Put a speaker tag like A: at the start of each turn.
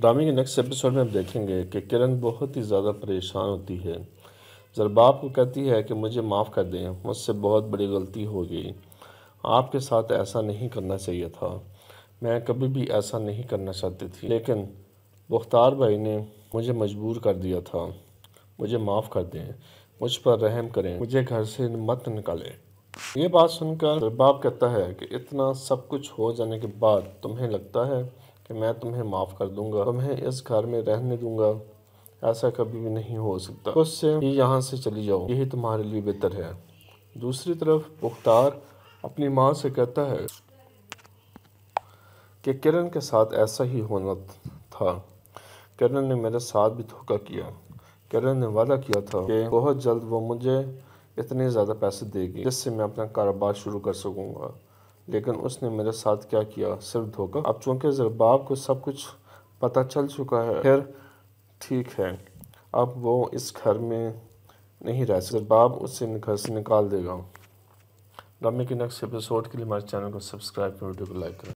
A: ड्रामे के next episode में हम देखेंगे कि किरण बहुत ही ज़्यादा परेशान होती है जरबाप को कहती है कि मुझे माफ़ कर दें मुझसे बहुत बड़ी गलती हो गई आपके साथ ऐसा नहीं करना चाहिए था मैं कभी भी ऐसा नहीं करना चाहती थी लेकिन मुख्तार भाई ने मुझे मजबूर कर दिया था मुझे माफ़ कर दें मुझ पर रहम करें मुझे घर से मत निकालें ये बात सुनकर जरबाब कहता है कि इतना सब कुछ हो जाने के बाद तुम्हें लगता है कि मैं तुम्हें माफ़ कर दूंगा तुम्हें इस घर में रहने दूंगा ऐसा कभी भी नहीं हो सकता खुद से ही यहाँ से चली जाओ यही तुम्हारे लिए बेहतर है दूसरी तरफ मुख्तार अपनी माँ से कहता है कि किरण के साथ ऐसा ही होना था किरण ने मेरे साथ भी धोखा किया किरण ने वादा किया था कि बहुत जल्द वो मुझे इतने ज़्यादा पैसे देगी जिससे मैं अपना कारोबार शुरू कर सकूँगा लेकिन उसने मेरे साथ क्या किया सिर्फ धोखा अब चूंकि जरबाब को सब कुछ पता चल चुका है फिर ठीक है अब वो इस घर में नहीं रह जरबाब उससे घर से निकाल देगा रामी के नेक्स्ट एपिसोड के लिए हमारे चैनल को सब्सक्राइब करें वीडियो को लाइक करें